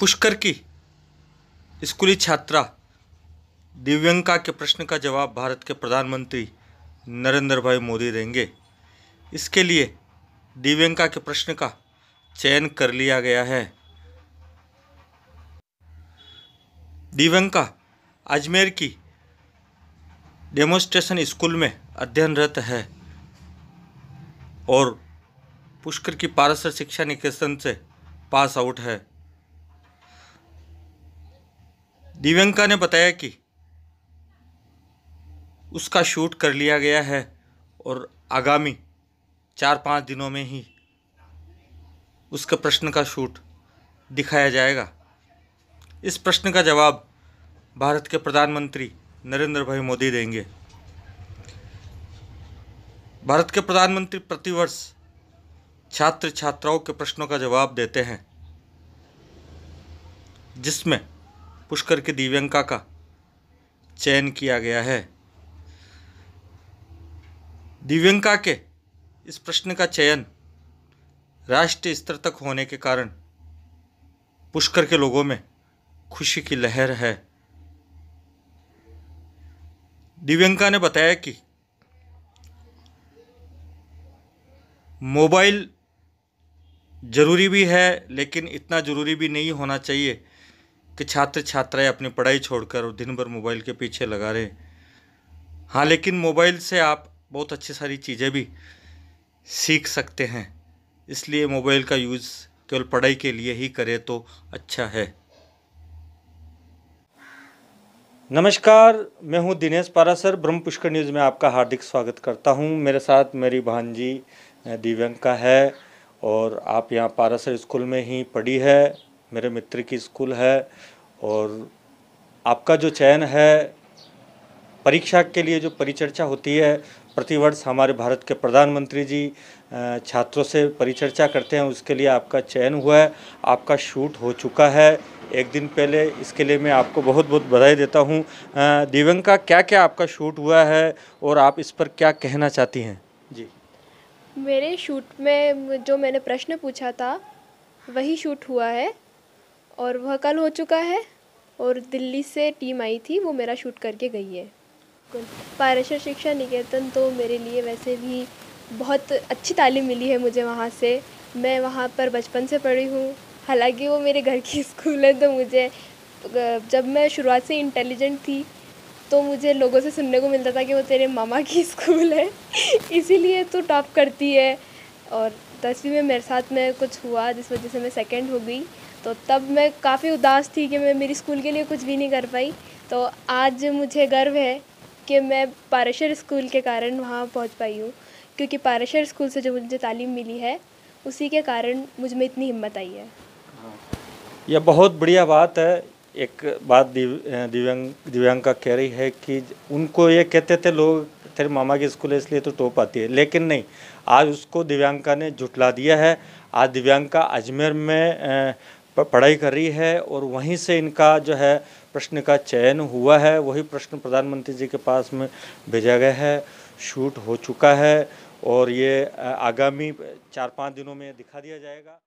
पुष्कर की स्कूली छात्रा दिव्यंका के प्रश्न का जवाब भारत के प्रधानमंत्री नरेंद्र भाई मोदी देंगे इसके लिए दिव्यंका के प्रश्न का चयन कर लिया गया है दिव्यंका अजमेर की डेमोस्ट्रेशन स्कूल में अध्ययनरत है और पुष्कर की पारसर शिक्षा निकेतन से पास आउट है दिव्यंका ने बताया कि उसका शूट कर लिया गया है और आगामी चार पाँच दिनों में ही उसके प्रश्न का शूट दिखाया जाएगा इस प्रश्न का जवाब भारत के प्रधानमंत्री नरेंद्र भाई मोदी देंगे भारत के प्रधानमंत्री प्रतिवर्ष छात्र छात्राओं के प्रश्नों का जवाब देते हैं जिसमें पुष्कर के दिव्यंका का चयन किया गया है दिव्यंका के इस प्रश्न का चयन राष्ट्रीय स्तर तक होने के कारण पुष्कर के लोगों में खुशी की लहर है दिव्यंका ने बताया कि मोबाइल ज़रूरी भी है लेकिन इतना ज़रूरी भी नहीं होना चाहिए कि छात्र छात्राएं अपनी पढ़ाई छोड़कर दिन भर मोबाइल के पीछे लगा रहे हाँ लेकिन मोबाइल से आप बहुत अच्छी सारी चीज़ें भी सीख सकते हैं इसलिए मोबाइल का यूज़ केवल पढ़ाई के लिए ही करें तो अच्छा है नमस्कार मैं हूं दिनेश पारासर ब्रह्म पुष्कर न्यूज़ में आपका हार्दिक स्वागत करता हूं मेरे साथ मेरी भांजी दिव्यंका है और आप यहाँ पारासर स्कूल में ही पढ़ी है मेरे मित्र की स्कूल है और आपका जो चयन है परीक्षा के लिए जो परिचर्चा होती है प्रतिवर्ष हमारे भारत के प्रधानमंत्री जी छात्रों से परिचर्चा करते हैं उसके लिए आपका चयन हुआ है आपका शूट हो चुका है एक दिन पहले इसके लिए मैं आपको बहुत बहुत बधाई देता हूँ दिव्यंका क्या क्या आपका शूट हुआ है और आप इस पर क्या कहना चाहती हैं जी मेरे शूट में जो मैंने प्रश्न पूछा था वही शूट हुआ है और वह कल हो चुका है और दिल्ली से टीम आई थी वो मेरा शूट करके गई है पारेश्वर शिक्षा निकेतन तो मेरे लिए वैसे भी बहुत अच्छी तालीम मिली है मुझे वहाँ से मैं वहाँ पर बचपन से पढ़ी हूँ हालांकि वो मेरे घर की स्कूल है तो मुझे जब मैं शुरुआत से इंटेलिजेंट थी तो मुझे लोगों से सुनने को मिलता था कि वो तेरे मामा की स्कूल है इसीलिए तो टॉप करती है और दसवीं में मेरे साथ में कुछ हुआ जिस वजह से मैं सेकंड हो गई तो तब मैं काफ़ी उदास थी कि मैं मेरी स्कूल के लिए कुछ भी नहीं कर पाई तो आज मुझे गर्व है कि मैं पारेशर स्कूल के कारण वहाँ पहुँच पाई हूँ क्योंकि पारेश्वर स्कूल से जो मुझे तालीम मिली है उसी के कारण मुझ में इतनी हिम्मत आई है यह बहुत बढ़िया बात है एक बात दिव्यांग दिव्यांका कह रही है कि उनको ये कहते थे लोग तेरे मामा की स्कूल है इसलिए तो टॉप आती है लेकिन नहीं आज उसको दिव्यांका ने जुटला दिया है आज दिव्यांका अजमेर में पढ़ाई कर रही है और वहीं से इनका जो है प्रश्न का चयन हुआ है वही प्रश्न प्रधानमंत्री जी के पास में भेजा गया है शूट हो चुका है और ये आगामी चार पाँच दिनों में दिखा दिया जाएगा